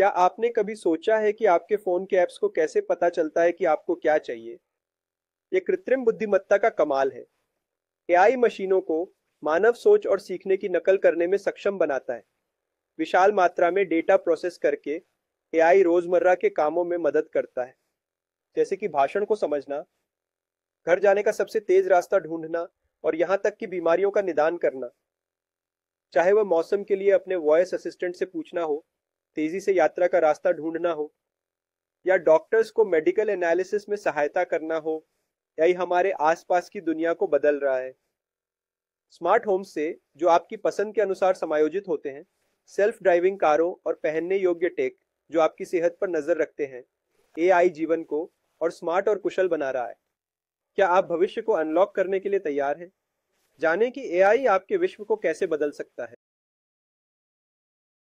क्या आपने कभी सोचा है कि आपके फोन के ऐप्स को कैसे पता चलता है कि आपको क्या चाहिए ये कृत्रिम बुद्धिमत्ता का कमाल है एआई मशीनों को मानव सोच और सीखने की नकल करने में सक्षम बनाता है विशाल मात्रा में डेटा प्रोसेस करके एआई रोजमर्रा के कामों में मदद करता है जैसे कि भाषण को समझना घर जाने का सबसे तेज रास्ता ढूंढना और यहाँ तक कि बीमारियों का निदान करना चाहे वह मौसम के लिए अपने वॉइस असिस्टेंट से पूछना हो तेजी से यात्रा का रास्ता ढूंढना हो या डॉक्टर्स को मेडिकल एनालिसिस में सहायता करना हो ही हमारे आसपास की दुनिया को बदल रहा है स्मार्ट होम्स से जो आपकी पसंद के अनुसार समायोजित होते हैं सेल्फ ड्राइविंग कारों और पहनने योग्य टेक जो आपकी सेहत पर नजर रखते हैं ए जीवन को और स्मार्ट और कुशल बना रहा है क्या आप भविष्य को अनलॉक करने के लिए तैयार हैं जाने कि ए आपके विश्व को कैसे बदल सकता है